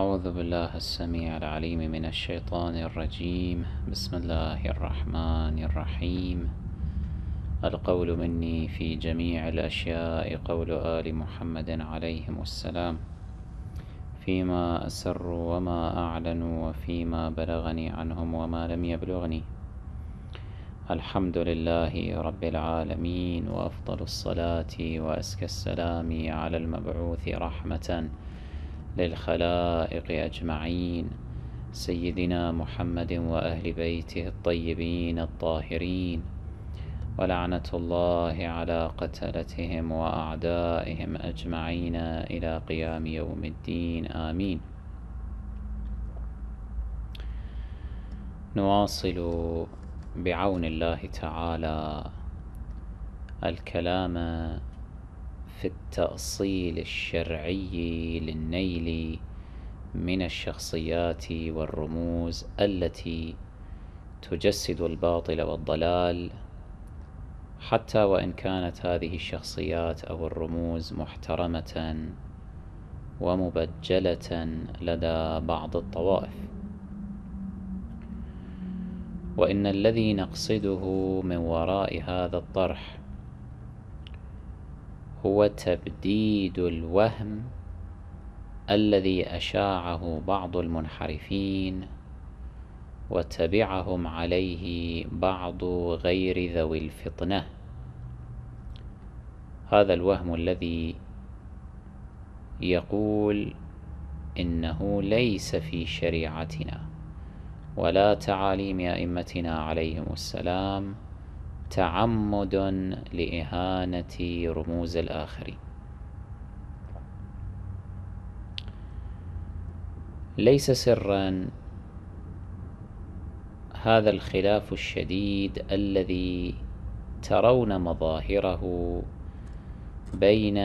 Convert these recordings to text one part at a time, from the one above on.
أعوذ بالله السميع العليم من الشيطان الرجيم بسم الله الرحمن الرحيم القول مني في جميع الأشياء قول آل محمد عليهم السلام فيما أسر وما أعلن وفيما بلغني عنهم وما لم يبلغني الحمد لله رب العالمين وأفضل الصلاة وأزكى السلام على المبعوث رحمةً للخلائق أجمعين سيدنا محمد وأهل بيته الطيبين الطاهرين ولعنة الله على قتلتهم وأعدائهم أجمعين إلى قيام يوم الدين آمين نواصل بعون الله تعالى الكلام في التأصيل الشرعي للنيل من الشخصيات والرموز التي تجسد الباطل والضلال حتى وإن كانت هذه الشخصيات أو الرموز محترمة ومبجلة لدى بعض الطوائف وإن الذي نقصده من وراء هذا الطرح هو تبديد الوهم الذي أشاعه بعض المنحرفين وتبعهم عليه بعض غير ذوي الفطنة هذا الوهم الذي يقول إنه ليس في شريعتنا ولا تعاليم أئمتنا عليهم السلام تعمد لإهانة رموز الآخرين ليس سرا هذا الخلاف الشديد الذي ترون مظاهره بين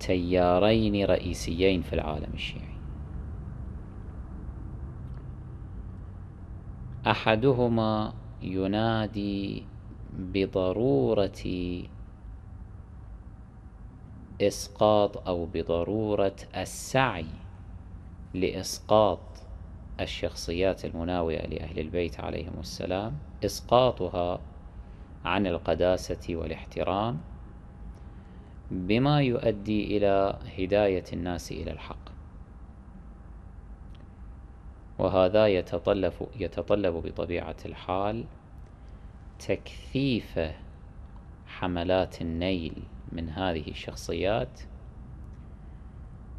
تيارين رئيسيين في العالم الشيعي احدهما ينادي بضرورة إسقاط أو بضرورة السعي لإسقاط الشخصيات المناوئة لأهل البيت عليهم السلام إسقاطها عن القداسة والاحترام بما يؤدي إلى هداية الناس إلى الحق وهذا يتطلب, يتطلب بطبيعة الحال تكثيف حملات النيل من هذه الشخصيات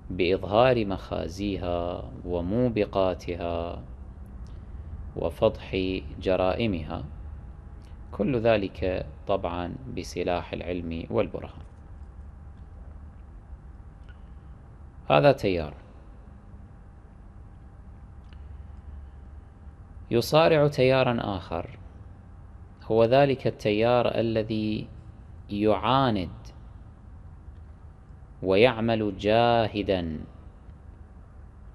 بإظهار مخازيها وموبقاتها وفضح جرائمها كل ذلك طبعا بسلاح العلم والبرهان هذا تيار يصارع تيارا آخر هو ذلك التيار الذي يعاند ويعمل جاهدا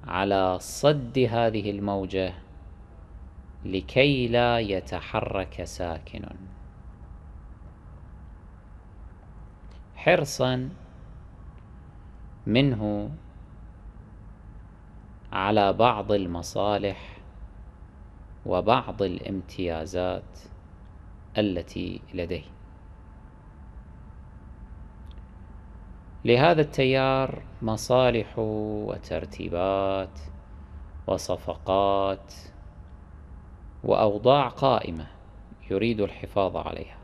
على صد هذه الموجة لكي لا يتحرك ساكن حرصا منه على بعض المصالح وبعض الامتيازات التي لديه لهذا التيار مصالح وترتيبات وصفقات واوضاع قائمه يريد الحفاظ عليها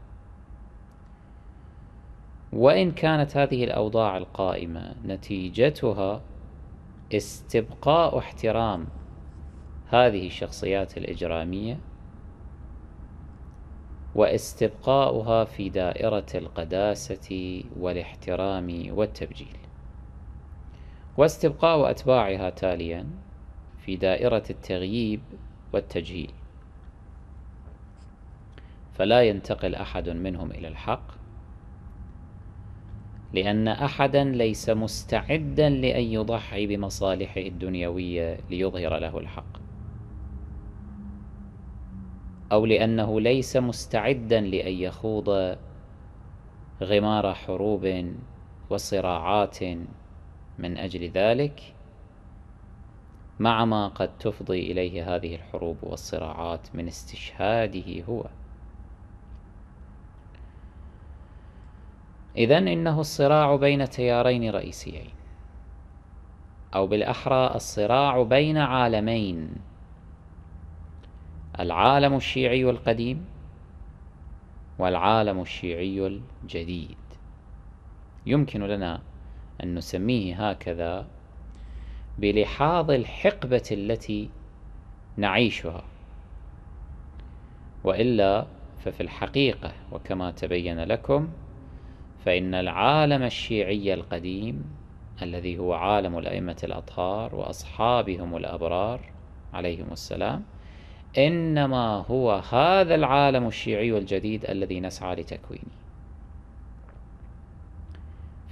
وان كانت هذه الاوضاع القائمه نتيجتها استبقاء احترام هذه الشخصيات الاجراميه واستبقاؤها في دائرة القداسة والاحترام والتبجيل واستبقاء أتباعها تاليا في دائرة التغييب والتجهيل فلا ينتقل أحد منهم إلى الحق لأن أحدا ليس مستعدا لأن يضحي بمصالحه الدنيوية ليظهر له الحق أو لأنه ليس مستعدا لأن يخوض غمار حروب وصراعات من أجل ذلك مع ما قد تفضي إليه هذه الحروب والصراعات من استشهاده هو إذا إنه الصراع بين تيارين رئيسيين أو بالأحرى الصراع بين عالمين العالم الشيعي القديم والعالم الشيعي الجديد يمكن لنا أن نسميه هكذا بلحاظ الحقبة التي نعيشها وإلا ففي الحقيقة وكما تبين لكم فإن العالم الشيعي القديم الذي هو عالم الأئمة الأطهار وأصحابهم الأبرار عليهم السلام إنما هو هذا العالم الشيعي الجديد الذي نسعى لتكوينه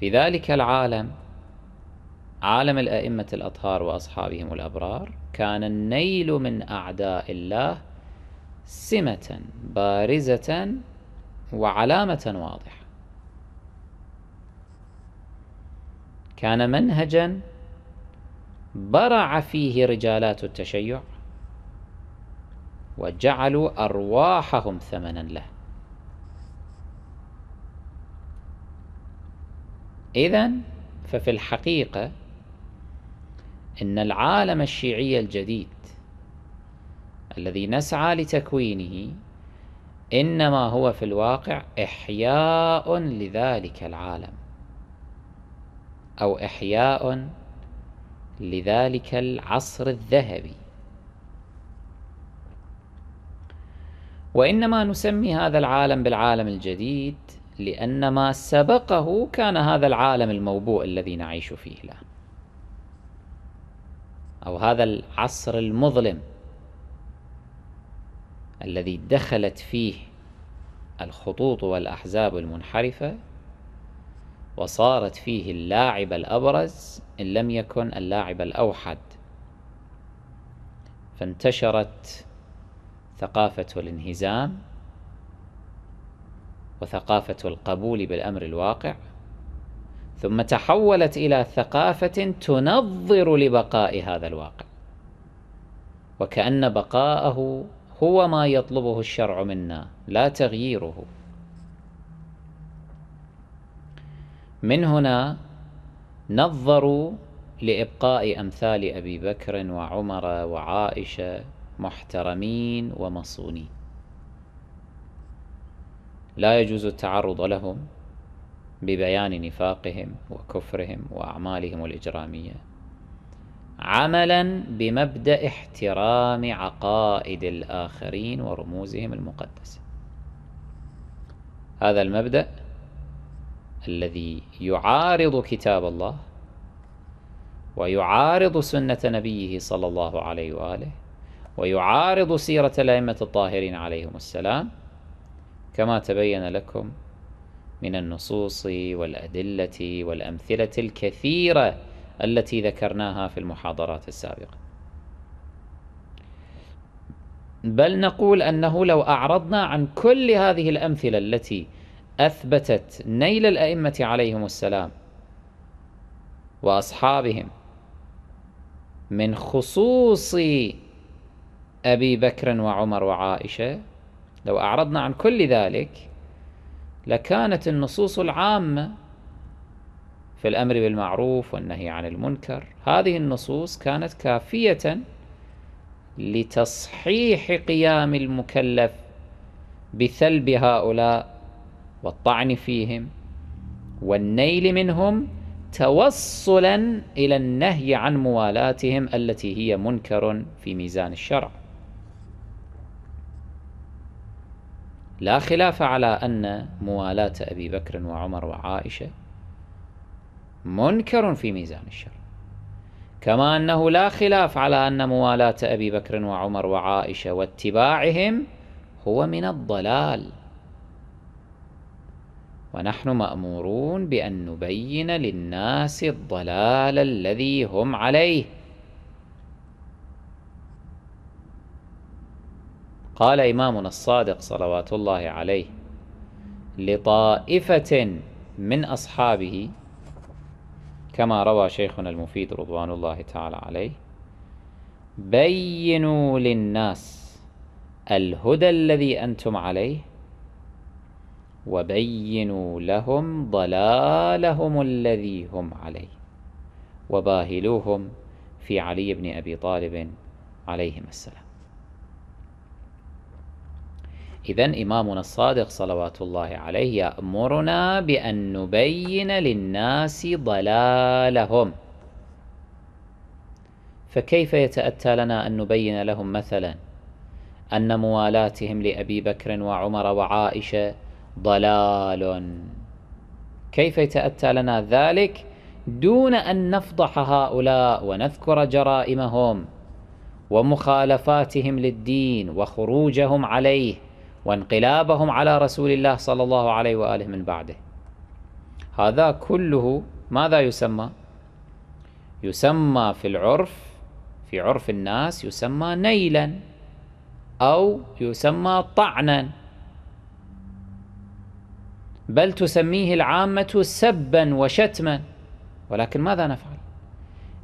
في ذلك العالم عالم الأئمة الأطهار وأصحابهم الأبرار كان النيل من أعداء الله سمة بارزة وعلامة واضحة كان منهجا برع فيه رجالات التشيع وجعلوا أرواحهم ثمنا له إذا ففي الحقيقة إن العالم الشيعي الجديد الذي نسعى لتكوينه إنما هو في الواقع إحياء لذلك العالم أو إحياء لذلك العصر الذهبي وإنما نسمي هذا العالم بالعالم الجديد لأن ما سبقه كان هذا العالم الموبوء الذي نعيش فيه الآن أو هذا العصر المظلم الذي دخلت فيه الخطوط والأحزاب المنحرفة وصارت فيه اللاعب الأبرز إن لم يكن اللاعب الأوحد فانتشرت ثقافة الانهزام وثقافة القبول بالأمر الواقع ثم تحولت إلى ثقافة تنظر لبقاء هذا الواقع وكأن بقاءه هو ما يطلبه الشرع منا لا تغييره من هنا نظروا لإبقاء أمثال أبي بكر وعمر وعائشة محترمين ومصونين لا يجوز التعرض لهم ببيان نفاقهم وكفرهم وأعمالهم الإجرامية عملا بمبدأ احترام عقائد الآخرين ورموزهم المقدسة هذا المبدأ الذي يعارض كتاب الله ويعارض سنة نبيه صلى الله عليه وآله ويعارض سيرة الأئمة الطاهرين عليهم السلام كما تبين لكم من النصوص والأدلة والأمثلة الكثيرة التي ذكرناها في المحاضرات السابقة بل نقول أنه لو أعرضنا عن كل هذه الأمثلة التي أثبتت نيل الأئمة عليهم السلام وأصحابهم من خصوص أبي بكر وعمر وعائشة لو أعرضنا عن كل ذلك لكانت النصوص العامة في الأمر بالمعروف والنهي عن المنكر هذه النصوص كانت كافية لتصحيح قيام المكلف بثلب هؤلاء والطعن فيهم والنيل منهم توصلا إلى النهي عن موالاتهم التي هي منكر في ميزان الشرع لا خلاف على أن موالاة أبي بكر وعمر وعائشة منكر في ميزان الشرع كما أنه لا خلاف على أن موالاة أبي بكر وعمر وعائشة واتباعهم هو من الضلال ونحن مأمورون بأن نبين للناس الضلال الذي هم عليه قال إمامنا الصادق صلوات الله عليه لطائفة من أصحابه كما روى شيخنا المفيد رضوان الله تعالى عليه بينوا للناس الهدى الذي أنتم عليه وبينوا لهم ضلالهم الذي هم عليه وباهلوهم في علي بن أبي طالب عليهم السلام إذا إمامنا الصادق صلوات الله عليه يأمرنا بأن نبين للناس ضلالهم فكيف يتأتى لنا أن نبين لهم مثلا أن موالاتهم لأبي بكر وعمر وعائشة ضلال كيف يتأتى لنا ذلك دون أن نفضح هؤلاء ونذكر جرائمهم ومخالفاتهم للدين وخروجهم عليه وانقلابهم على رسول الله صلى الله عليه وآله من بعده هذا كله ماذا يسمى؟ يسمى في العرف في عرف الناس يسمى نيلا أو يسمى طعنا بل تسميه العامة سبا وشتما ولكن ماذا نفعل؟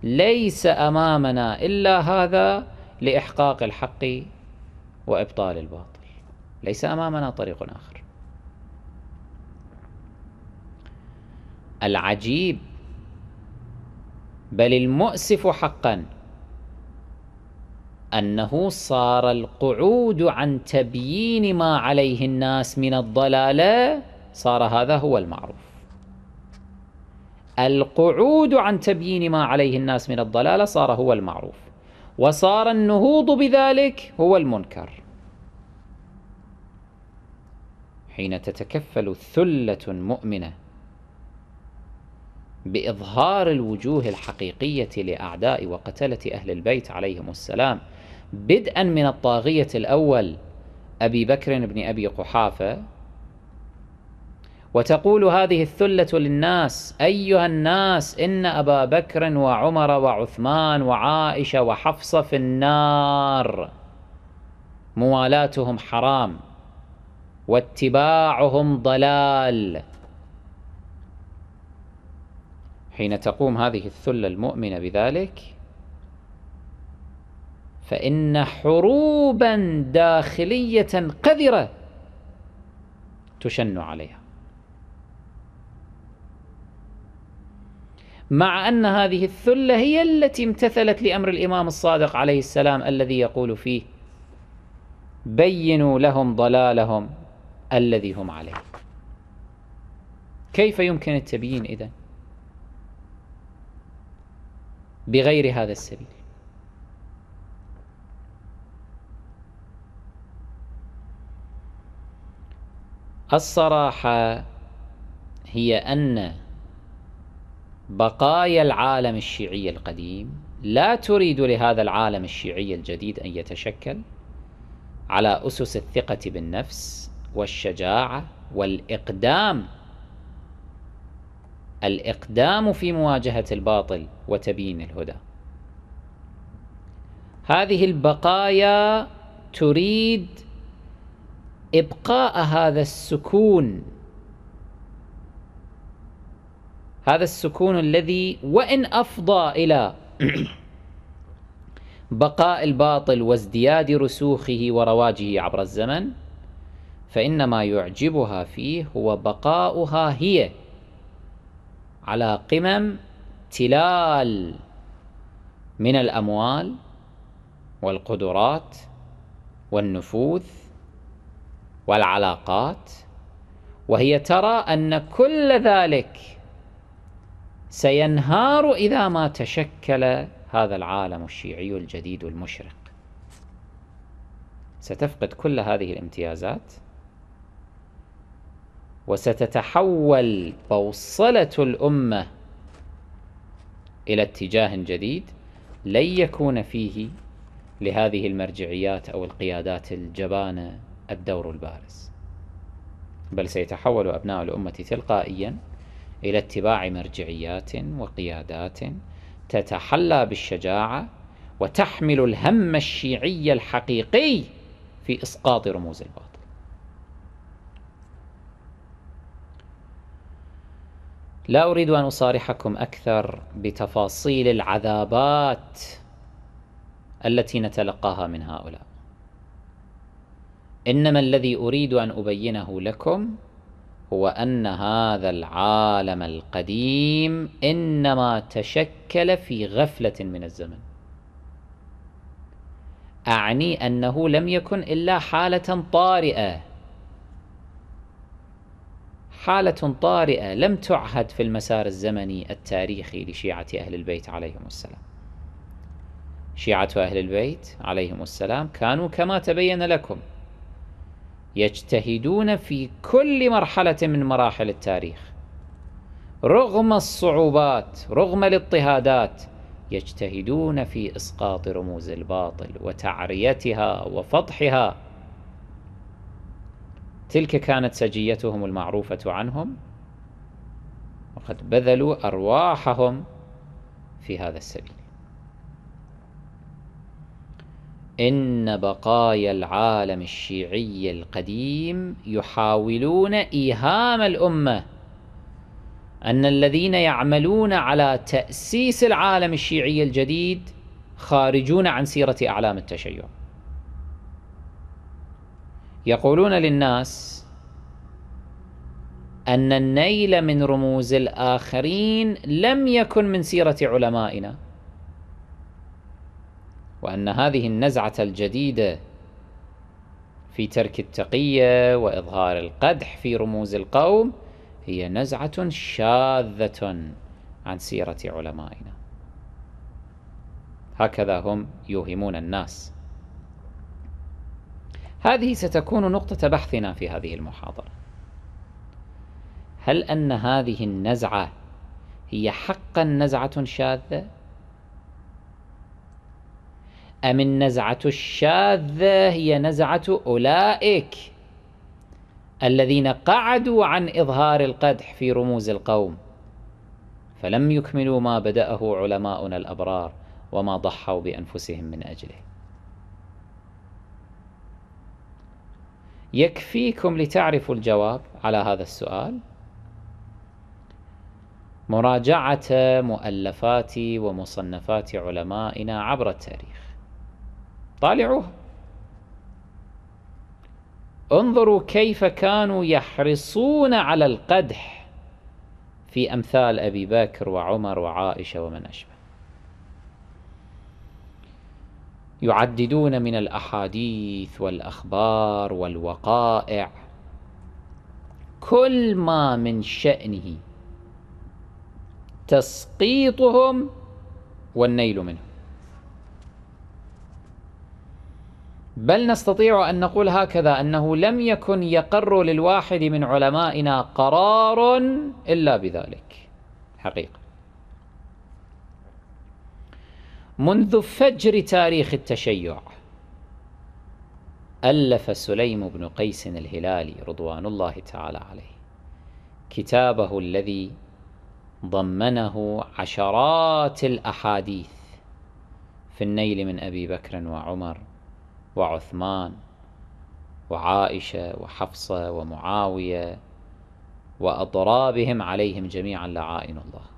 ليس أمامنا إلا هذا لإحقاق الحق وإبطال الباطل ليس امامنا طريق اخر العجيب بل المؤسف حقا انه صار القعود عن تبيين ما عليه الناس من الضلاله صار هذا هو المعروف القعود عن تبيين ما عليه الناس من الضلاله صار هو المعروف وصار النهوض بذلك هو المنكر حين تتكفل ثلة مؤمنة بإظهار الوجوه الحقيقية لأعداء وقتلة أهل البيت عليهم السلام بدءا من الطاغية الأول أبي بكر بن أبي قحافة وتقول هذه الثلة للناس أيها الناس إن أبا بكر وعمر وعثمان وعائشة وحفصة في النار موالاتهم حرام واتباعهم ضلال حين تقوم هذه الثلة المؤمنة بذلك فإن حروبا داخلية قذرة تشن عليها مع أن هذه الثلة هي التي امتثلت لأمر الإمام الصادق عليه السلام الذي يقول فيه بينوا لهم ضلالهم الذي هم عليه كيف يمكن التبيين إذا بغير هذا السبيل الصراحة هي أن بقايا العالم الشيعي القديم لا تريد لهذا العالم الشيعي الجديد أن يتشكل على أسس الثقة بالنفس والشجاعة والإقدام الإقدام في مواجهة الباطل وتبيين الهدى هذه البقايا تريد إبقاء هذا السكون هذا السكون الذي وإن أفضى إلى بقاء الباطل وازدياد رسوخه ورواجه عبر الزمن فإن ما يعجبها فيه هو بقاؤها هي على قمم تلال من الأموال والقدرات والنفوذ والعلاقات وهي ترى أن كل ذلك سينهار إذا ما تشكل هذا العالم الشيعي الجديد المشرق ستفقد كل هذه الامتيازات وستتحول بوصلة الأمة إلى اتجاه جديد لن يكون فيه لهذه المرجعيات أو القيادات الجبانة الدور البارز بل سيتحول أبناء الأمة تلقائيا إلى اتباع مرجعيات وقيادات تتحلى بالشجاعة وتحمل الهم الشيعي الحقيقي في إسقاط رموز الباطل لا أريد أن أصارحكم أكثر بتفاصيل العذابات التي نتلقاها من هؤلاء إنما الذي أريد أن أبينه لكم هو أن هذا العالم القديم إنما تشكل في غفلة من الزمن أعني أنه لم يكن إلا حالة طارئة حالة طارئة لم تعهد في المسار الزمني التاريخي لشيعة أهل البيت عليهم السلام. شيعة أهل البيت عليهم السلام كانوا كما تبين لكم يجتهدون في كل مرحلة من مراحل التاريخ. رغم الصعوبات، رغم الاضطهادات، يجتهدون في إسقاط رموز الباطل وتعريتها وفضحها تلك كانت سجيتهم المعروفة عنهم وقد بذلوا أرواحهم في هذا السبيل إن بقايا العالم الشيعي القديم يحاولون إيهام الأمة أن الذين يعملون على تأسيس العالم الشيعي الجديد خارجون عن سيرة أعلام التشيع يقولون للناس أن النيل من رموز الآخرين لم يكن من سيرة علمائنا وأن هذه النزعة الجديدة في ترك التقية وإظهار القدح في رموز القوم هي نزعة شاذة عن سيرة علمائنا هكذا هم يوهمون الناس هذه ستكون نقطة بحثنا في هذه المحاضرة هل أن هذه النزعة هي حقا نزعة شاذة؟ أم النزعة الشاذة هي نزعة أولئك الذين قعدوا عن إظهار القدح في رموز القوم فلم يكملوا ما بدأه علماؤنا الأبرار وما ضحوا بأنفسهم من أجله يكفيكم لتعرفوا الجواب على هذا السؤال مراجعة مؤلفات ومصنفات علمائنا عبر التاريخ طالعوها انظروا كيف كانوا يحرصون على القدح في أمثال أبي بكر وعمر وعائشة ومن أشبه يعددون من الاحاديث والاخبار والوقائع كل ما من شانه تسقيطهم والنيل منهم بل نستطيع ان نقول هكذا انه لم يكن يقر للواحد من علمائنا قرار الا بذلك حقيقه منذ فجر تاريخ التشيع ألف سليم بن قيس الهلالي رضوان الله تعالى عليه كتابه الذي ضمنه عشرات الأحاديث في النيل من أبي بكر وعمر وعثمان وعائشة وحفصة ومعاوية وأضرابهم عليهم جميعا لعائن الله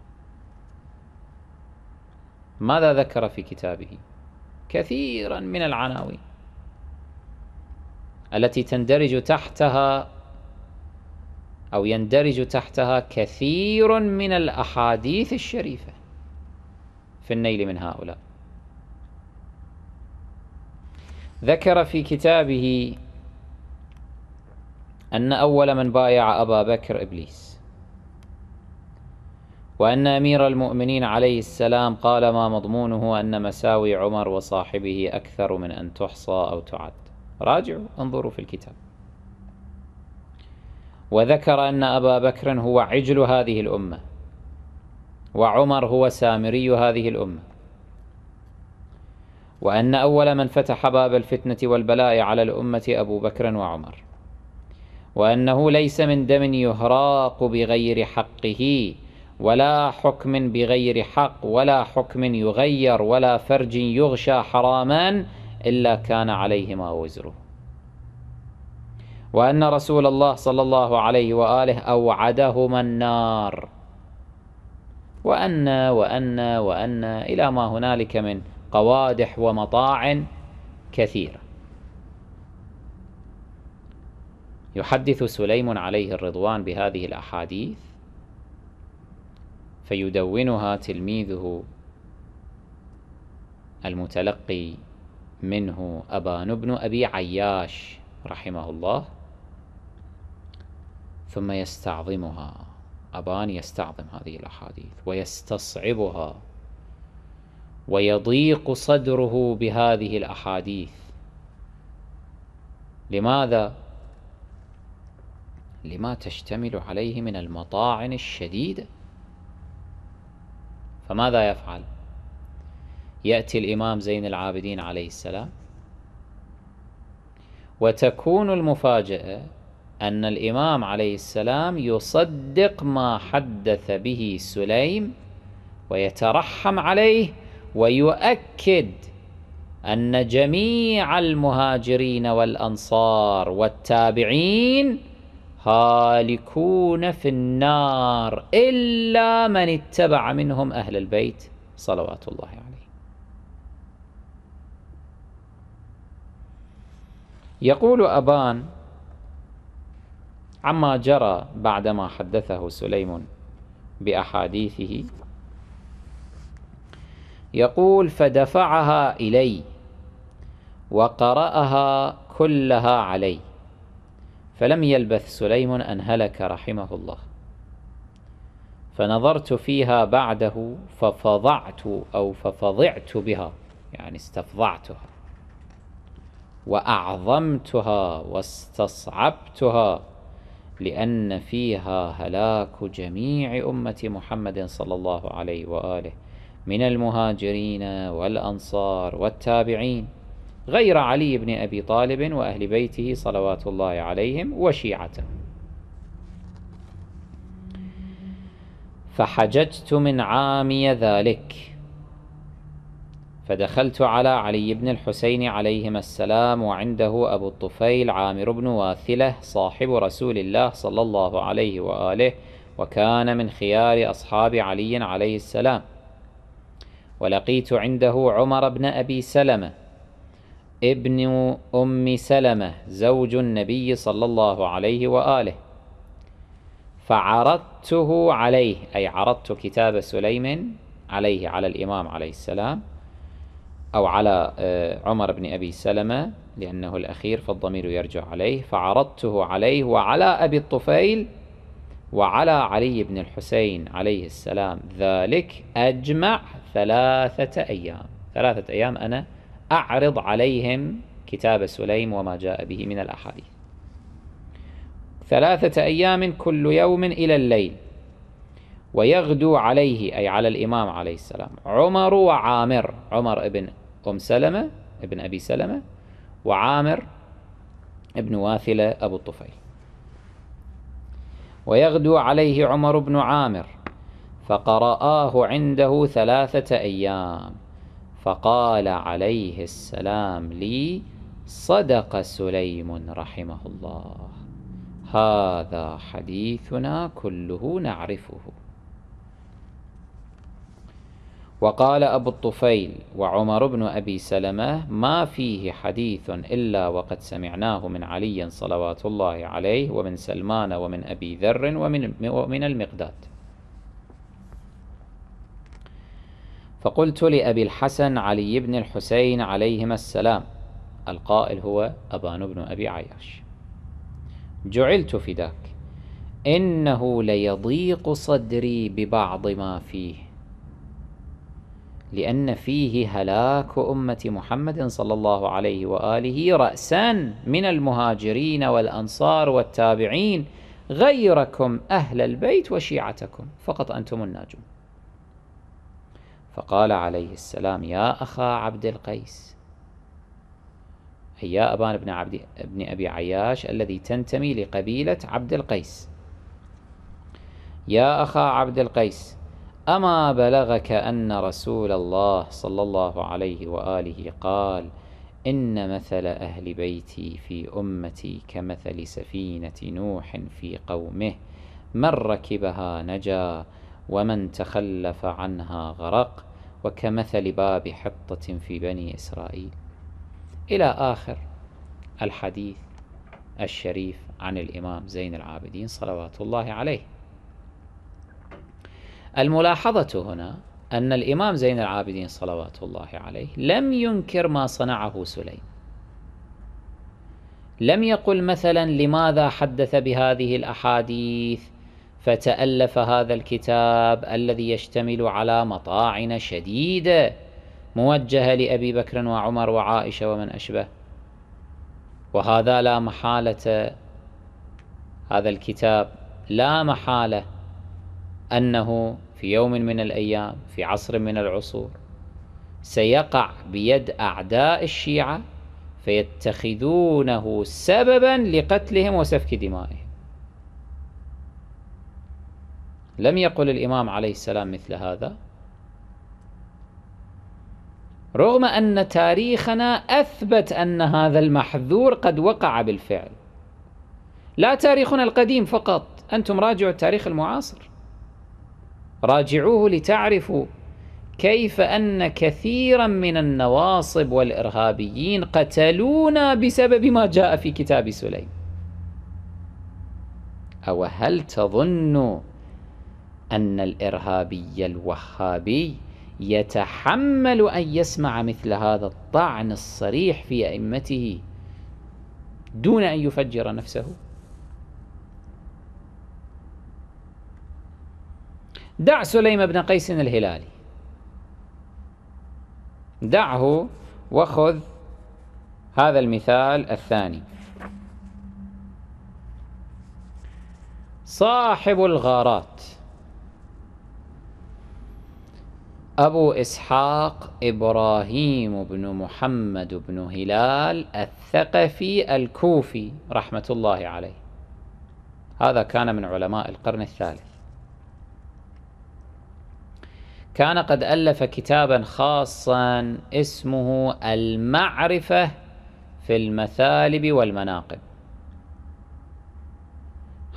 ماذا ذكر في كتابه كثيرا من العناوين التي تندرج تحتها أو يندرج تحتها كثير من الأحاديث الشريفة في النيل من هؤلاء ذكر في كتابه أن أول من بايع أبا بكر إبليس وأن أمير المؤمنين عليه السلام قال ما مضمونه أن مساوي عمر وصاحبه أكثر من أن تحصى أو تعد راجعوا انظروا في الكتاب وذكر أن أبا بكر هو عجل هذه الأمة وعمر هو سامري هذه الأمة وأن أول من فتح باب الفتنة والبلاء على الأمة أبو بكر وعمر وأنه ليس من دم يهراق بغير حقه ولا حكم بغير حق ولا حكم يغير ولا فرج يغشى حراما إلا كان عليهما وزره وأن رسول الله صلى الله عليه وآله أوعدهما النار وأن وأن وأن إلى ما هنالك من قوادح ومطاع كثيرة يحدث سليم عليه الرضوان بهذه الأحاديث فيدونها تلميذه المتلقي منه أبان بن أبي عياش رحمه الله ثم يستعظمها أبان يستعظم هذه الأحاديث ويستصعبها ويضيق صدره بهذه الأحاديث لماذا؟ لما تشتمل عليه من المطاعن الشديدة فماذا يفعل يأتي الإمام زين العابدين عليه السلام وتكون المفاجأة أن الإمام عليه السلام يصدق ما حدث به سليم ويترحم عليه ويؤكد أن جميع المهاجرين والأنصار والتابعين هالكون في النار إلا من اتبع منهم أهل البيت صلوات الله عليه يقول أبان عما جرى بعدما حدثه سليم بأحاديثه يقول فدفعها إلي وقرأها كلها علي فلم يلبث سليم أن هلك رحمه الله فنظرت فيها بعده ففضعت أو ففضعت بها يعني استفضعتها وأعظمتها واستصعبتها لأن فيها هلاك جميع أمة محمد صلى الله عليه وآله من المهاجرين والأنصار والتابعين غير علي بن أبي طالب وأهل بيته صلوات الله عليهم وشيعته فحججت من عامي ذلك فدخلت على علي بن الحسين عليهما السلام وعنده أبو الطفيل عامر بن واثلة صاحب رسول الله صلى الله عليه وآله وكان من خيار أصحاب علي عليه السلام ولقيت عنده عمر بن أبي سلمة ابن أم سلمة زوج النبي صلى الله عليه وآله فعرضته عليه أي عرضت كتاب سليم عليه على الإمام عليه السلام أو على آه، عمر بن أبي سلمة لأنه الأخير فالضمير يرجع عليه فعرضته عليه وعلى أبي الطفيل وعلى علي بن الحسين عليه السلام ذلك أجمع ثلاثة أيام ثلاثة أيام أنا أعرض عليهم كتاب سليم وما جاء به من الأحاديث ثلاثة أيام كل يوم إلى الليل ويغدو عليه أي على الإمام عليه السلام عمر وعامر عمر ابن أم سلمة ابن أبي سلمة وعامر ابن واثلة أبو الطفيل ويغدو عليه عمر بن عامر فقرآه عنده ثلاثة أيام فقال عليه السلام لي صدق سليم رحمه الله هذا حديثنا كله نعرفه وقال أبو الطفيل وعمر بن أبي سلمة ما فيه حديث إلا وقد سمعناه من علي صلوات الله عليه ومن سلمان ومن أبي ذر ومن, ومن المقداد فقلت لأبي الحسن علي بن الحسين عليهما السلام القائل هو أبان بن أبي عياش جعلت فداك إنه ليضيق صدري ببعض ما فيه لأن فيه هلاك أمة محمد صلى الله عليه وآله رأسا من المهاجرين والأنصار والتابعين غيركم أهل البيت وشيعتكم فقط أنتم الناجون فقال عليه السلام يا أخا عبد القيس أي يا أبان بن, عبد بن أبي عياش الذي تنتمي لقبيلة عبد القيس يا أخا عبد القيس أما بلغك أن رسول الله صلى الله عليه وآله قال إن مثل أهل بيتي في أمتي كمثل سفينة نوح في قومه من ركبها نجا ومن تخلف عنها غرق وكمثل باب حطة في بني إسرائيل إلى آخر الحديث الشريف عن الإمام زين العابدين صلوات الله عليه الملاحظة هنا أن الإمام زين العابدين صلوات الله عليه لم ينكر ما صنعه سليم لم يقل مثلا لماذا حدث بهذه الأحاديث فتألف هذا الكتاب الذي يشتمل على مطاعن شديدة موجهة لأبي بكر وعمر وعائشة ومن أشبه وهذا لا محالة هذا الكتاب لا محالة أنه في يوم من الأيام في عصر من العصور سيقع بيد أعداء الشيعة فيتخذونه سببا لقتلهم وسفك دمائهم لم يقل الإمام عليه السلام مثل هذا رغم أن تاريخنا أثبت أن هذا المحذور قد وقع بالفعل لا تاريخنا القديم فقط أنتم راجعوا التاريخ المعاصر راجعوه لتعرفوا كيف أن كثيرا من النواصب والإرهابيين قتلونا بسبب ما جاء في كتاب سليم أو هل تظنوا أن الإرهابي الوهابي يتحمل أن يسمع مثل هذا الطعن الصريح في أئمته دون أن يفجر نفسه دع سليم بن قيس الهلالي دعه وخذ هذا المثال الثاني صاحب الغارات أبو إسحاق إبراهيم بن محمد بن هلال الثقفي الكوفي رحمة الله عليه هذا كان من علماء القرن الثالث كان قد ألف كتابا خاصا اسمه المعرفة في المثالب والمناقب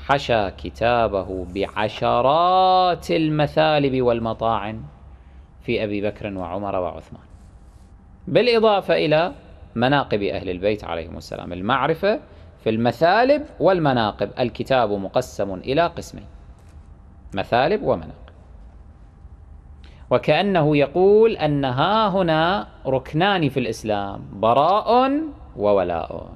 حشى كتابه بعشرات المثالب والمطاعن في أبي بكر وعمر وعثمان بالإضافة إلى مناقب أهل البيت عليهم السلام المعرفة في المثالب والمناقب الكتاب مقسم إلى قسمين مثالب ومناقب وكأنه يقول أن ها هنا ركنان في الإسلام براء وولاء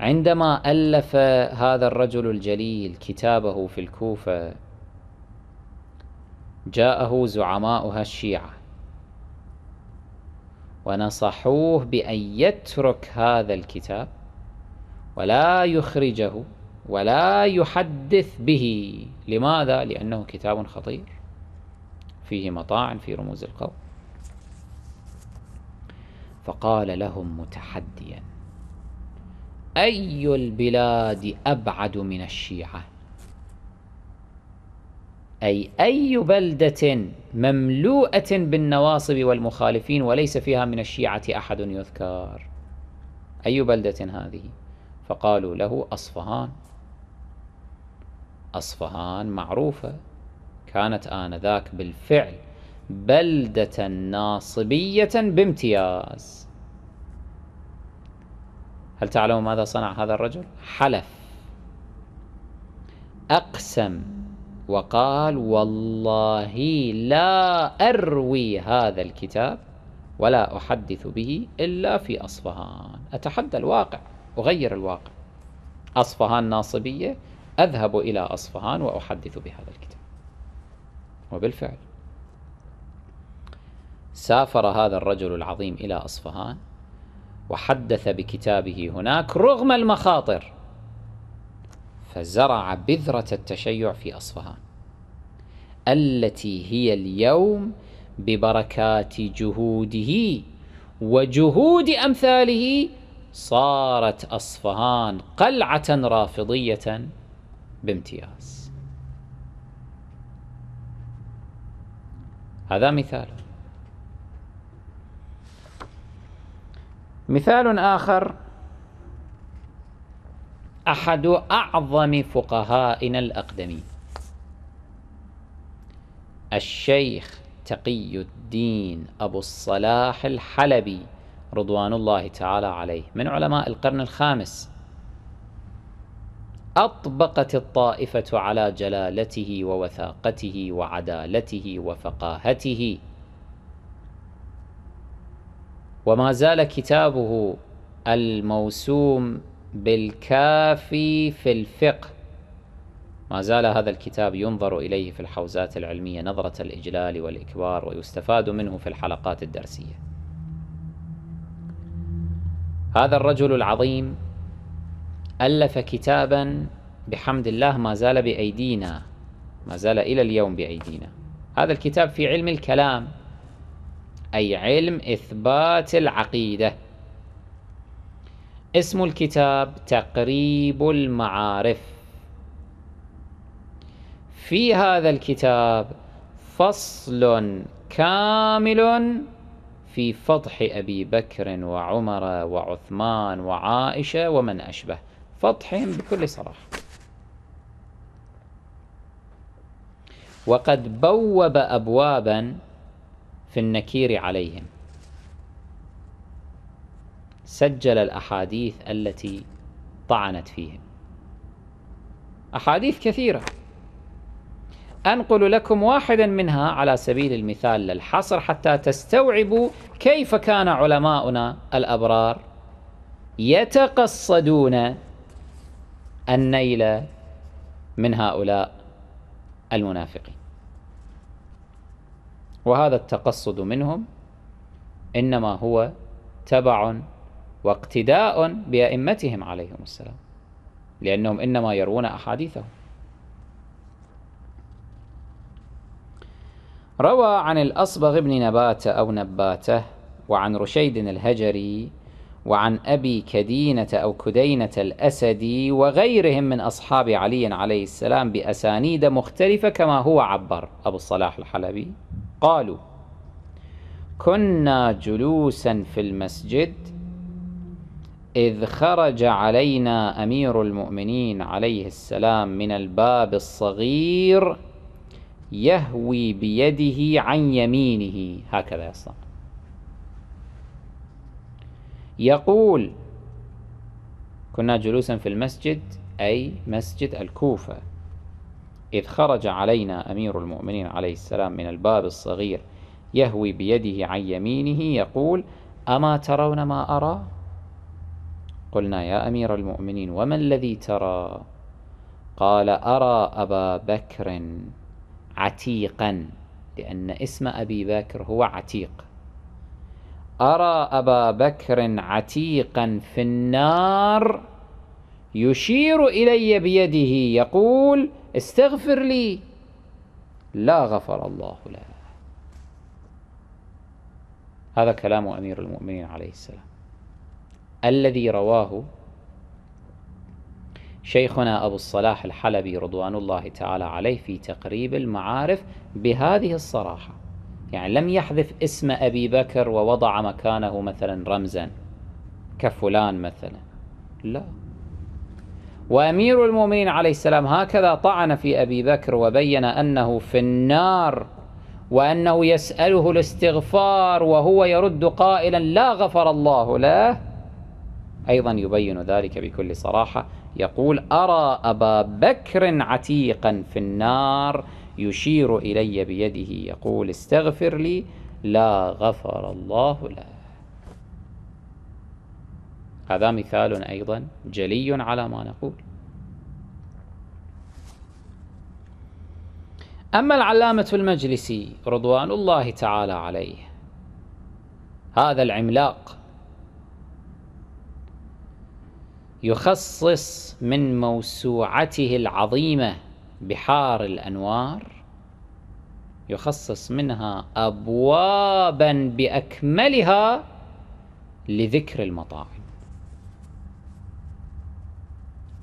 عندما ألف هذا الرجل الجليل كتابه في الكوفة جاءه زعماؤها الشيعة ونصحوه بأن يترك هذا الكتاب ولا يخرجه ولا يحدث به لماذا؟ لأنه كتاب خطير فيه مطاعن في رموز القول فقال لهم متحديا أي البلاد أبعد من الشيعة أي أي بلدة مملوءة بالنواصب والمخالفين وليس فيها من الشيعة أحد يذكر أي بلدة هذه فقالوا له أصفهان أصفهان معروفة كانت آنذاك بالفعل بلدة ناصبية بامتياز هل تعلم ماذا صنع هذا الرجل؟ حلف أقسم وقال والله لا أروي هذا الكتاب ولا أحدث به إلا في أصفهان أتحدى الواقع أغير الواقع أصفهان ناصبية أذهب إلى أصفهان وأحدث بهذا الكتاب وبالفعل سافر هذا الرجل العظيم إلى أصفهان وحدث بكتابه هناك رغم المخاطر فزرع بذرة التشيع في أصفهان التي هي اليوم ببركات جهوده وجهود أمثاله صارت أصفهان قلعة رافضية بامتياز هذا مثال مثال آخر أحد أعظم فقهائنا الأقدمين الشيخ تقي الدين أبو الصلاح الحلبي رضوان الله تعالى عليه من علماء القرن الخامس أطبقت الطائفة على جلالته ووثاقته وعدالته وفقاهته وما زال كتابه الموسوم بالكافي في الفقه ما زال هذا الكتاب ينظر إليه في الحوزات العلمية نظرة الإجلال والإكبار ويستفاد منه في الحلقات الدرسية هذا الرجل العظيم ألف كتابا بحمد الله ما زال بأيدينا ما زال إلى اليوم بأيدينا هذا الكتاب في علم الكلام أي علم إثبات العقيدة اسم الكتاب تقريب المعارف في هذا الكتاب فصل كامل في فضح أبي بكر وعمر وعثمان وعائشة ومن أشبه فضحهم بكل صراحة وقد بوب أبوابا في النكير عليهم سجل الأحاديث التي طعنت فيهم أحاديث كثيرة أنقل لكم واحدا منها على سبيل المثال للحصر حتى تستوعبوا كيف كان علماؤنا الأبرار يتقصدون النيل من هؤلاء المنافقين وهذا التقصد منهم إنما هو تبع واقتداء بأئمتهم عليهم السلام لأنهم إنما يروون أحاديثهم روى عن الأصبغ بن نباتة أو نباته وعن رشيد الهجري وعن أبي كدينة أو كدينة الأسدي وغيرهم من أصحاب علي عليه السلام بأسانيد مختلفة كما هو عبر أبو الصلاح الحلبي قالوا كنا جلوسا في المسجد إذ خرج علينا أمير المؤمنين عليه السلام من الباب الصغير يهوي بيده عن يمينه هكذا يصنع يقول كنا جلوسا في المسجد أي مسجد الكوفة إذ خرج علينا أمير المؤمنين عليه السلام من الباب الصغير يهوي بيده عن يمينه يقول أما ترون ما أرى قلنا يا أمير المؤمنين وما الذي ترى قال أرى أبا بكر عتيقا لأن اسم أبي بكر هو عتيق أرى أبا بكر عتيقا في النار يشير إلي بيده يقول استغفر لي لا غفر الله له هذا كلام أمير المؤمنين عليه السلام الذي رواه شيخنا أبو الصلاح الحلبي رضوان الله تعالى عليه في تقريب المعارف بهذه الصراحة يعني لم يحذف اسم أبي بكر ووضع مكانه مثلا رمزا كفلان مثلا لا وأمير المؤمنين عليه السلام هكذا طعن في أبي بكر وبين أنه في النار وأنه يسأله الاستغفار وهو يرد قائلا لا غفر الله له أيضا يبين ذلك بكل صراحة يقول أرى أبا بكر عتيقا في النار يشير إلي بيده يقول استغفر لي لا غفر الله له هذا مثال أيضا جلي على ما نقول أما العلامة المجلسي رضوان الله تعالى عليه هذا العملاق يخصص من موسوعته العظيمة بحار الأنوار يخصص منها أبوابا بأكملها لذكر المطاعم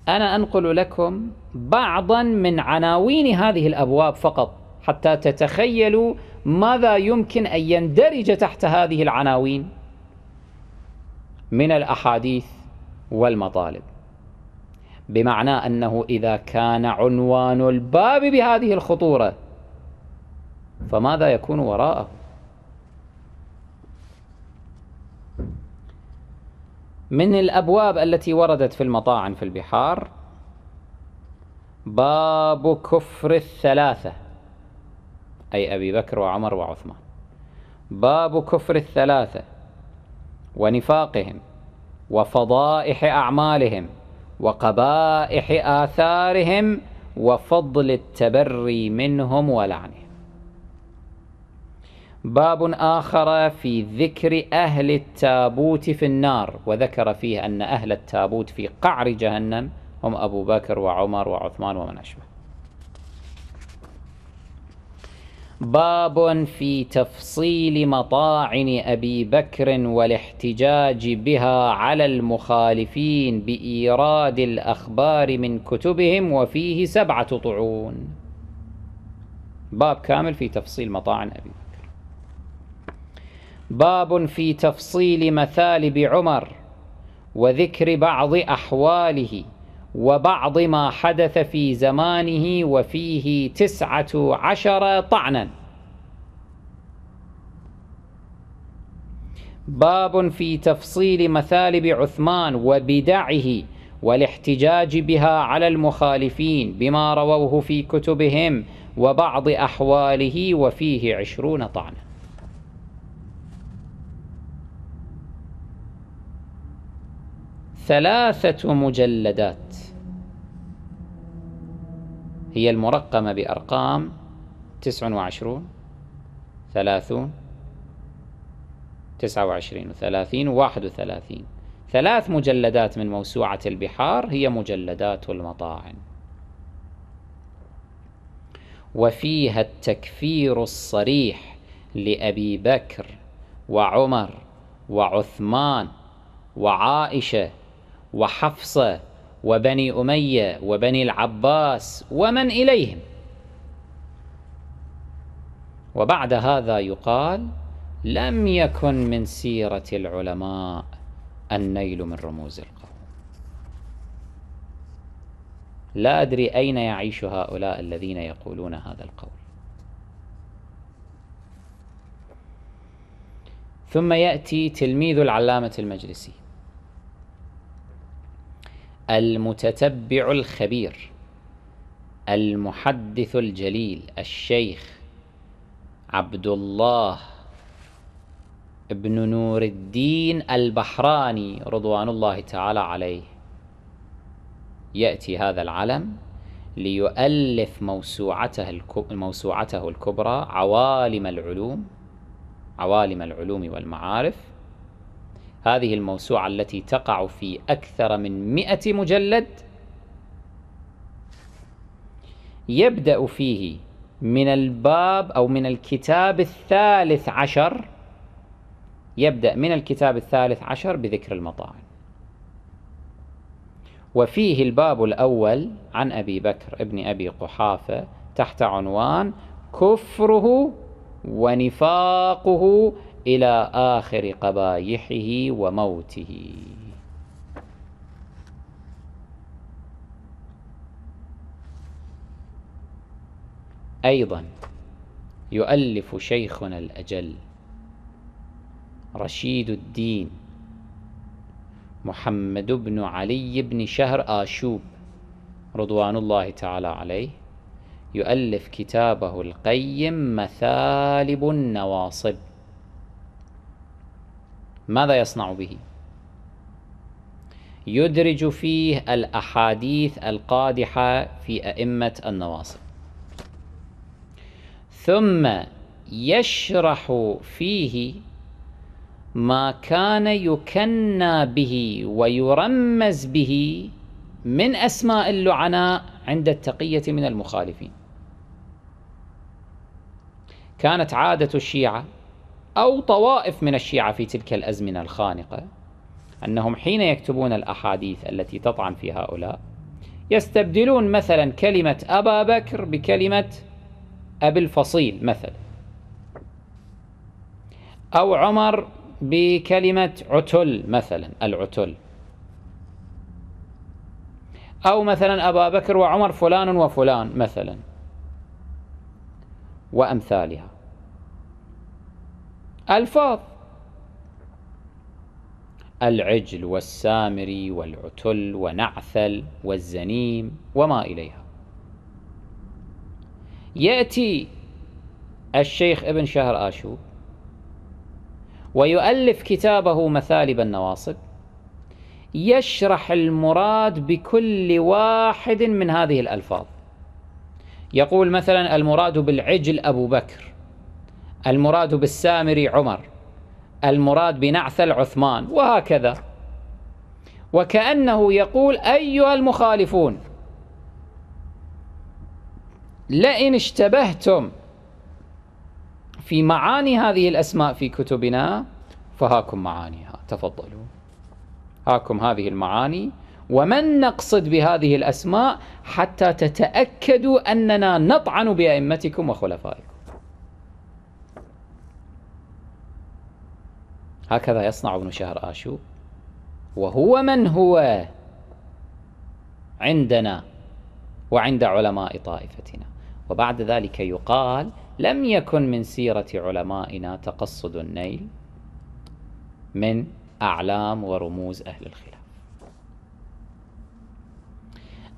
أنا أنقل لكم بعضا من عناوين هذه الأبواب فقط حتى تتخيلوا ماذا يمكن أن يندرج تحت هذه العناوين من الأحاديث والمطالب بمعنى أنه إذا كان عنوان الباب بهذه الخطورة فماذا يكون وراءه من الأبواب التي وردت في المطاعن في البحار باب كفر الثلاثة أي أبي بكر وعمر وعثمان باب كفر الثلاثة ونفاقهم وفضائح أعمالهم وقبائح آثارهم وفضل التبري منهم ولعنهم باب آخر في ذكر أهل التابوت في النار وذكر فيه أن أهل التابوت في قعر جهنم هم أبو بكر وعمر وعثمان ومن أشبه باب في تفصيل مطاعن أبي بكر والاحتجاج بها على المخالفين بإيراد الأخبار من كتبهم وفيه سبعة طعون باب كامل في تفصيل مطاعن أبي بكر باب في تفصيل مثالب عمر وذكر بعض أحواله وبعض ما حدث في زمانه وفيه تسعة عشر طعنا باب في تفصيل مثالب عثمان وبدعه والاحتجاج بها على المخالفين بما رووه في كتبهم وبعض أحواله وفيه عشرون طعنا ثلاثة مجلدات هي المرقمة بأرقام تسع وعشرون ثلاثون تسعة وعشرين وثلاثين وواحد وثلاثين ثلاث مجلدات من موسوعة البحار هي مجلدات المطاعن وفيها التكفير الصريح لأبي بكر وعمر وعثمان وعائشة وحفصة وبني أمية وبني العباس ومن إليهم وبعد هذا يقال لم يكن من سيرة العلماء النيل من رموز القوم لا أدري أين يعيش هؤلاء الذين يقولون هذا القول ثم يأتي تلميذ العلامة المجلسي المتتبع الخبير المحدث الجليل الشيخ عبد الله ابن نور الدين البحراني رضوان الله تعالى عليه يأتي هذا العلم ليؤلف موسوعته موسوعته الكبرى عوالم العلوم عوالم العلوم والمعارف هذه الموسوعة التي تقع في أكثر من مئة مجلد يبدأ فيه من الباب أو من الكتاب الثالث عشر يبدأ من الكتاب الثالث عشر بذكر المطاعن وفيه الباب الأول عن أبي بكر ابن أبي قحافة تحت عنوان كفره ونفاقه إلى آخر قبايحه وموته أيضا يؤلف شيخنا الأجل رشيد الدين محمد بن علي بن شهر آشوب رضوان الله تعالى عليه يؤلف كتابه القيم مثالب النواصب ماذا يصنع به يدرج فيه الأحاديث القادحة في أئمة النواصب ثم يشرح فيه ما كان يكنى به ويرمز به من أسماء اللعناء عند التقية من المخالفين كانت عادة الشيعة أو طوائف من الشيعة في تلك الأزمنة الخانقة أنهم حين يكتبون الأحاديث التي تطعن في هؤلاء يستبدلون مثلا كلمة أبا بكر بكلمة أبي الفصيل مثلا أو عمر بكلمة عتل مثلا العتل أو مثلا أبا بكر وعمر فلان وفلان مثلا وأمثالها ألفاظ العجل والسامري والعتل ونعثل والزنيم وما إليها يأتي الشيخ ابن شهر آشور ويؤلف كتابه مثالب النواصب يشرح المراد بكل واحد من هذه الألفاظ يقول مثلا المراد بالعجل أبو بكر المراد بالسامري عمر المراد بنعثل عثمان وهكذا وكأنه يقول أيها المخالفون لئن اشتبهتم في معاني هذه الأسماء في كتبنا فهاكم معانيها تفضلوا هاكم هذه المعاني ومن نقصد بهذه الأسماء حتى تتأكدوا أننا نطعن بأئمتكم وخلفائكم هكذا يصنع ابن شهر آشو وهو من هو عندنا وعند علماء طائفتنا وبعد ذلك يقال لم يكن من سيرة علمائنا تقصد النيل من أعلام ورموز أهل الخلاف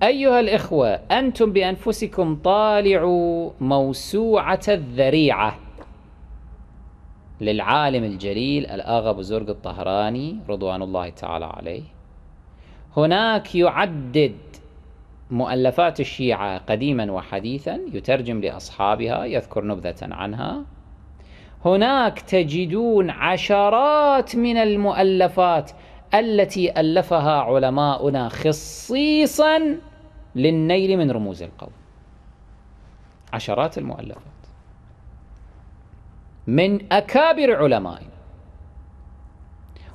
أيها الإخوة أنتم بأنفسكم طالعوا موسوعة الذريعة للعالم الجليل الآغا بزرق الطهراني رضوان الله تعالى عليه هناك يعدد مؤلفات الشيعة قديما وحديثا يترجم لأصحابها يذكر نبذة عنها هناك تجدون عشرات من المؤلفات التي ألفها علماؤنا خصيصا للنيل من رموز القوم عشرات المؤلفات من أكابر علمائنا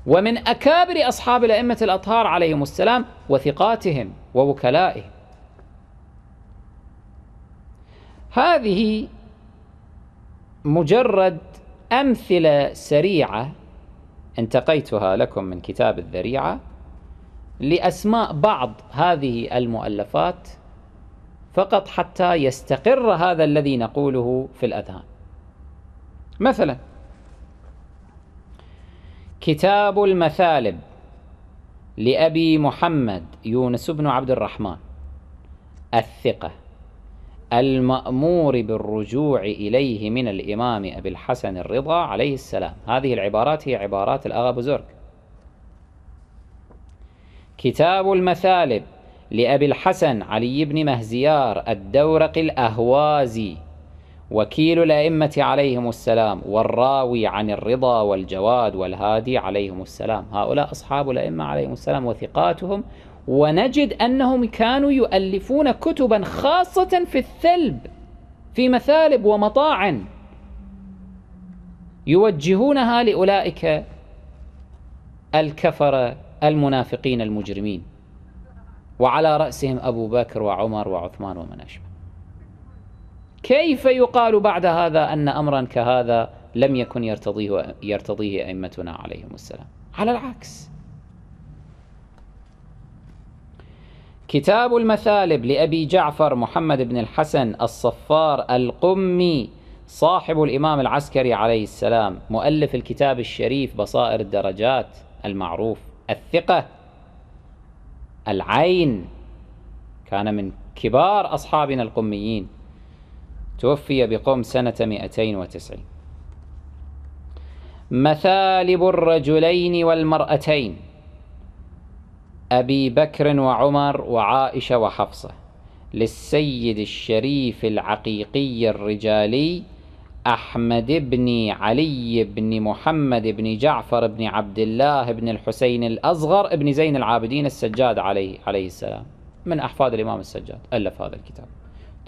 ومن أكابر أصحاب الأئمة الأطهار عليهم السلام وثقاتهم ووكلائهم هذه مجرد أمثلة سريعة انتقيتها لكم من كتاب الذريعة لأسماء بعض هذه المؤلفات فقط حتى يستقر هذا الذي نقوله في الأذهان مثلا كتاب المثالب لأبي محمد يونس بن عبد الرحمن الثقة المأمور بالرجوع إليه من الإمام أبي الحسن الرضا عليه السلام هذه العبارات هي عبارات الأغا بزرق كتاب المثالب لأبي الحسن علي بن مهزيار الدورق الأهوازي وكيل الأئمة عليهم السلام والراوي عن الرضا والجواد والهادي عليهم السلام هؤلاء أصحاب الأئمة عليهم السلام وثقاتهم ونجد أنهم كانوا يؤلفون كتبا خاصة في الثلب في مثالب ومطاعن يوجهونها لأولئك الكفرة المنافقين المجرمين وعلى رأسهم أبو بكر وعمر وعثمان ومن أشبه كيف يقال بعد هذا أن أمرا كهذا لم يكن يرتضيه يرتضيه أئمتنا عليهم السلام على العكس كتاب المثالب لأبي جعفر محمد بن الحسن الصفار القمي صاحب الإمام العسكري عليه السلام مؤلف الكتاب الشريف بصائر الدرجات المعروف الثقة العين كان من كبار أصحابنا القميين توفي بقوم سنة 290 مثالب الرجلين والمرأتين أبي بكر وعمر وعائشة وحفصة للسيد الشريف العقيقي الرجالي أحمد بن علي بن محمد بن جعفر بن عبد الله بن الحسين الأصغر بن زين العابدين السجاد عليه عليه السلام من أحفاد الإمام السجاد ألف هذا الكتاب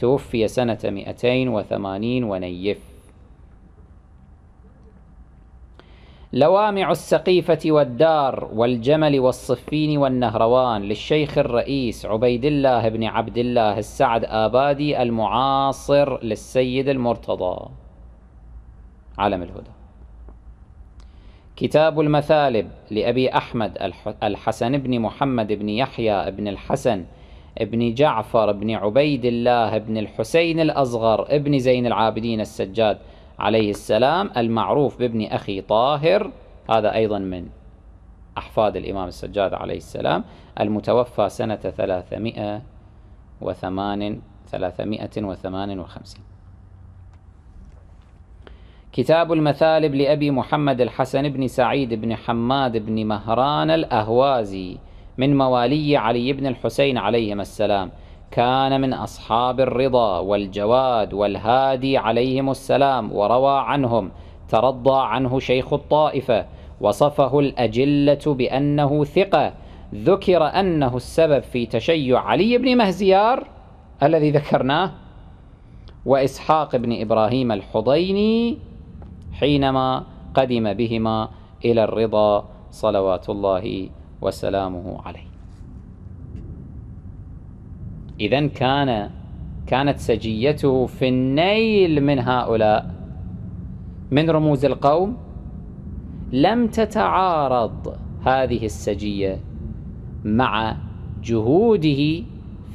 توفي سنة 280 ونيف لوامع السقيفة والدار والجمل والصفين والنهروان للشيخ الرئيس عبيد الله بن عبد الله السعد آبادي المعاصر للسيد المرتضى علم الهدى كتاب المثالب لأبي أحمد الحسن بن محمد بن يحيى بن الحسن ابن جعفر بن عبيد الله بن الحسين الأصغر ابن زين العابدين السجاد عليه السلام المعروف بابن أخي طاهر هذا أيضا من أحفاد الإمام السجاد عليه السلام المتوفى سنة وثمان 358 كتاب المثالب لأبي محمد الحسن بن سعيد بن حماد بن مهران الأهوازي من موالي علي بن الحسين عليهما السلام كان من أصحاب الرضا والجواد والهادي عليهم السلام وروى عنهم ترضى عنه شيخ الطائفة وصفه الأجلة بأنه ثقة ذكر أنه السبب في تشيع علي بن مهزيار الذي ذكرناه وإسحاق بن إبراهيم الحضيني حينما قدم بهما إلى الرضا صلوات الله وسلامه عليه إذا كان كانت سجيته في النيل من هؤلاء من رموز القوم لم تتعارض هذه السجية مع جهوده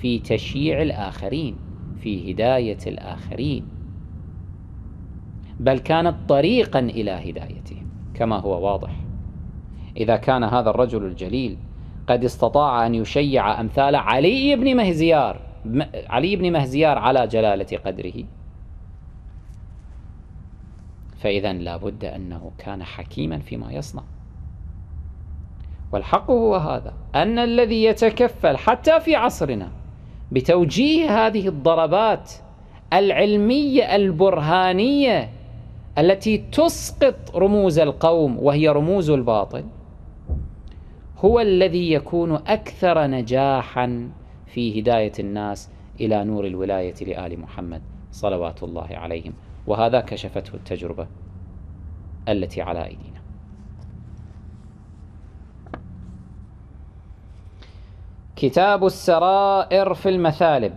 في تشييع الآخرين في هداية الآخرين بل كانت طريقا إلى هدايتهم كما هو واضح إذا كان هذا الرجل الجليل قد استطاع أن يشيع أمثال علي بن مهزيار علي بن مهزيار على جلالة قدره فإذا لابد أنه كان حكيما فيما يصنع والحق هو هذا أن الذي يتكفل حتى في عصرنا بتوجيه هذه الضربات العلمية البرهانية التي تسقط رموز القوم وهي رموز الباطل هو الذي يكون اكثر نجاحا في هدايه الناس الى نور الولايه لال محمد صلوات الله عليهم وهذا كشفته التجربه التي على ايدينا كتاب السرائر في المثالب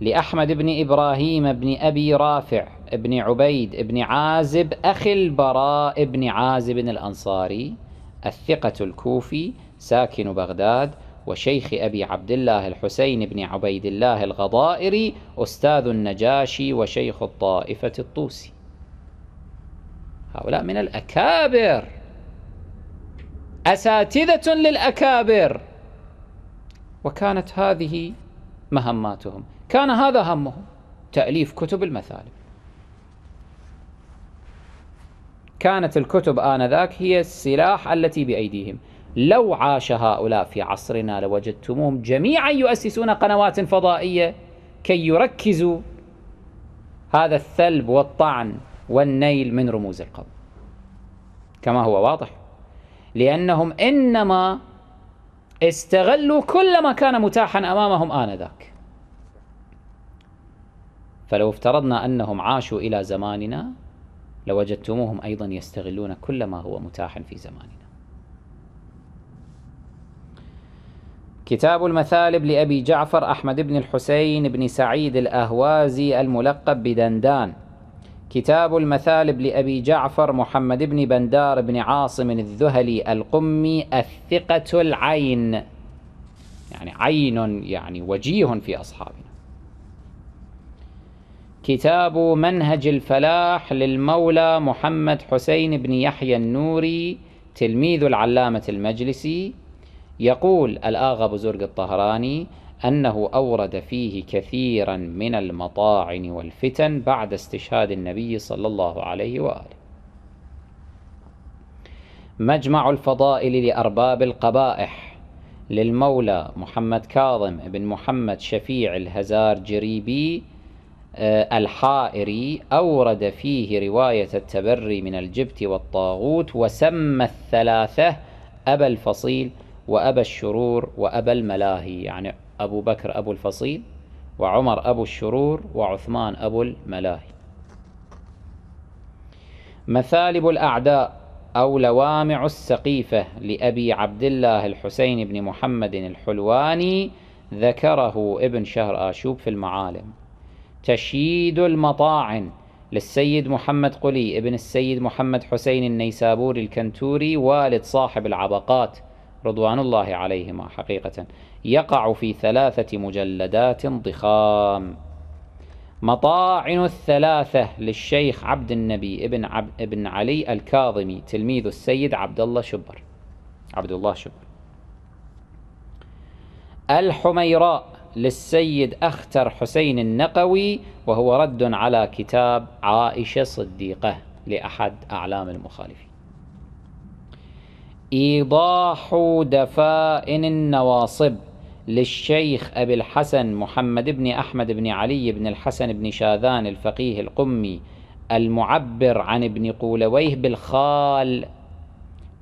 لأحمد بن إبراهيم بن أبي رافع بن عبيد بن عازب أخي البراء بن عازب الأنصاري الثقة الكوفي ساكن بغداد وشيخ أبي عبد الله الحسين بن عبيد الله الغضائري أستاذ النجاشي وشيخ الطائفة الطوسي هؤلاء من الأكابر أساتذة للأكابر وكانت هذه مهماتهم كان هذا همهم تأليف كتب المثالب كانت الكتب آنذاك هي السلاح التي بأيديهم لو عاش هؤلاء في عصرنا لوجدتموهم جميعا يؤسسون قنوات فضائية كي يركزوا هذا الثلب والطعن والنيل من رموز القوم كما هو واضح لأنهم إنما استغلوا كل ما كان متاحا أمامهم آنذاك فلو افترضنا أنهم عاشوا إلى زماننا لوجدتموهم أيضا يستغلون كل ما هو متاح في زماننا كتاب المثالب لأبي جعفر أحمد بن الحسين بن سعيد الأهوازي الملقب بدندان كتاب المثالب لأبي جعفر محمد بن بندار بن عاصم الذهلي القمي الثقة العين يعني عين يعني وجيه في أصحابنا كتاب منهج الفلاح للمولى محمد حسين بن يحيى النوري تلميذ العلامة المجلسي يقول الآغا بزرق الطهراني أنه أورد فيه كثيرا من المطاعن والفتن بعد استشهاد النبي صلى الله عليه وآله مجمع الفضائل لأرباب القبائح للمولى محمد كاظم بن محمد شفيع الهزار جريبي آه، الحائري أورد فيه رواية التبري من الجبت والطاغوت وسمى الثلاثة أبا الفصيل وأبا الشرور وأبا الملاهي يعني أبو بكر أبو الفصيل وعمر أبو الشرور وعثمان أبو الملاهي مثالب الأعداء أو لوامع السقيفة لأبي عبد الله الحسين بن محمد الحلواني ذكره ابن شهر آشوب في المعالم تشييد المطاعن للسيد محمد قلي ابن السيد محمد حسين النيسابوري الكنتوري والد صاحب العبقات رضوان الله عليهما حقيقة يقع في ثلاثة مجلدات ضخام مطاعن الثلاثة للشيخ عبد النبي ابن, عب ابن علي الكاظمي تلميذ السيد عبد الله شبر عبد الله شبر الحميراء للسيد أختر حسين النقوي وهو رد على كتاب عائشة صديقة لأحد أعلام المخالفين إيضاح دفائن النواصب للشيخ أبي الحسن محمد بن أحمد بن علي بن الحسن بن شاذان الفقيه القمي المعبر عن ابن قولويه بالخال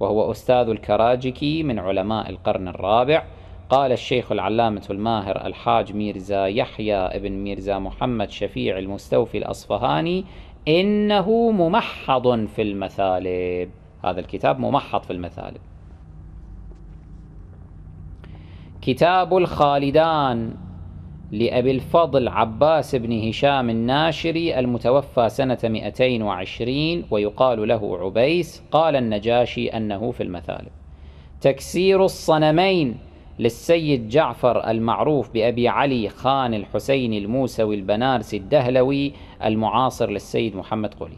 وهو أستاذ الكراجكي من علماء القرن الرابع قال الشيخ العلامة الماهر الحاج ميرزا يحيى ابن ميرزا محمد شفيع المستوفي الأصفهاني إنه ممحض في المثالب هذا الكتاب ممحض في المثالب كتاب الخالدان لأبي الفضل عباس بن هشام الناشري المتوفى سنة 220 ويقال له عبيس قال النجاشي أنه في المثالب تكسير الصنمين للسيد جعفر المعروف بأبي علي خان الحسين الموسوي البنارسي الدهلوي المعاصر للسيد محمد قلي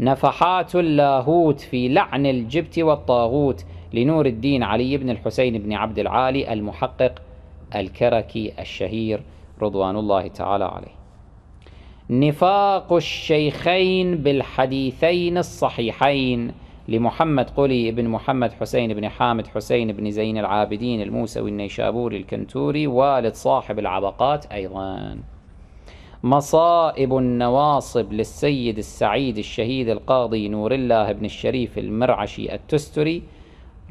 نفحات اللاهوت في لعن الجبت والطاغوت لنور الدين علي بن الحسين بن عبد العالي المحقق الكركي الشهير رضوان الله تعالى عليه نفاق الشيخين بالحديثين الصحيحين لمحمد قلي بن محمد حسين بن حامد حسين بن زين العابدين الموسوي النيشابوري الكنتوري والد صاحب العبقات أيضا مصائب النواصب للسيد السعيد الشهيد القاضي نور الله بن الشريف المرعشي التستري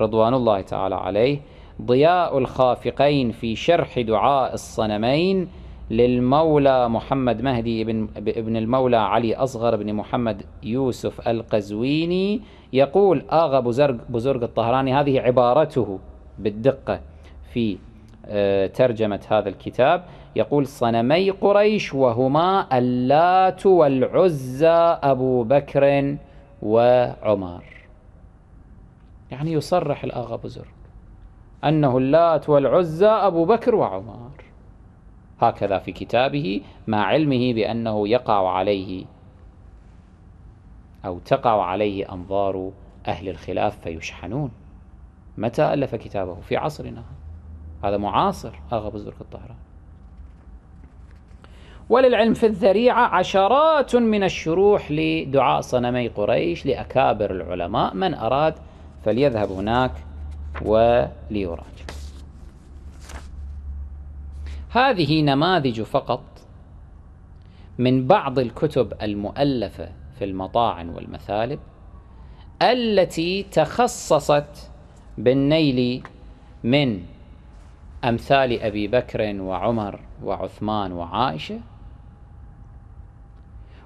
رضوان الله تعالى عليه ضياء الخافقين في شرح دعاء الصنمين للمولى محمد مهدي ابن, ابن المولى علي أصغر بن محمد يوسف القزويني يقول آغا بزرق, بزرق الطهراني هذه عبارته بالدقة في آه، ترجمة هذا الكتاب يقول صنمي قريش وهما اللات والعزى أبو بكر وعمر يعني يصرح الآغا بزرق أنه اللات والعزى أبو بكر وعمر هكذا في كتابه مع علمه بأنه يقع عليه أو تقع عليه أنظار أهل الخلاف فيشحنون متى ألف كتابه في عصرنا هذا معاصر آغا بزرق الطهران وللعلم في الذريعة عشرات من الشروح لدعاء صنمي قريش لأكابر العلماء من أراد فليذهب هناك وليراجع هذه نماذج فقط من بعض الكتب المؤلفة في المطاعن والمثالب التي تخصصت بالنيل من أمثال أبي بكر وعمر وعثمان وعائشة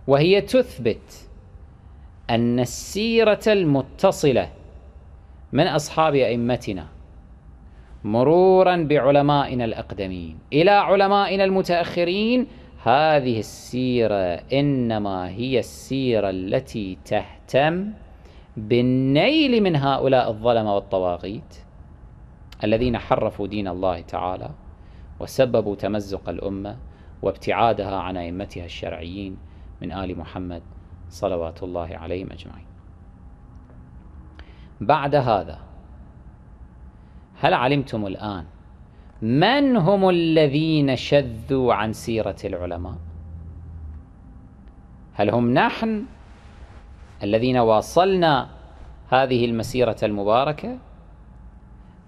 وهي تثبت أن السيرة المتصلة من أصحاب أئمتنا مرورا بعلمائنا الأقدمين إلى علمائنا المتأخرين هذه السيرة إنما هي السيرة التي تهتم بالنيل من هؤلاء الظلمة والطواغيت الذين حرفوا دين الله تعالى وسببوا تمزق الأمة وابتعادها عن أئمتها الشرعيين من آل محمد صلوات الله عليهم أجمعين بعد هذا هل علمتم الآن من هم الذين شذوا عن سيرة العلماء هل هم نحن الذين واصلنا هذه المسيرة المباركة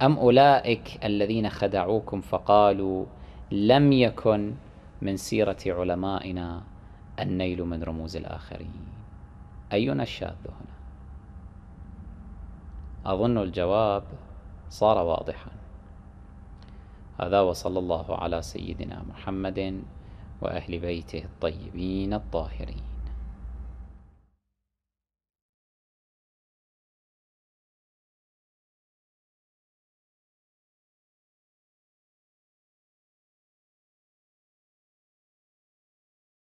أم أولئك الذين خدعوكم فقالوا لم يكن من سيرة علمائنا النيل من رموز الآخرين أينا الشاذ هنا أظن الجواب صار واضحا هذا وصلى الله على سيدنا محمد واهل بيته الطيبين الطاهرين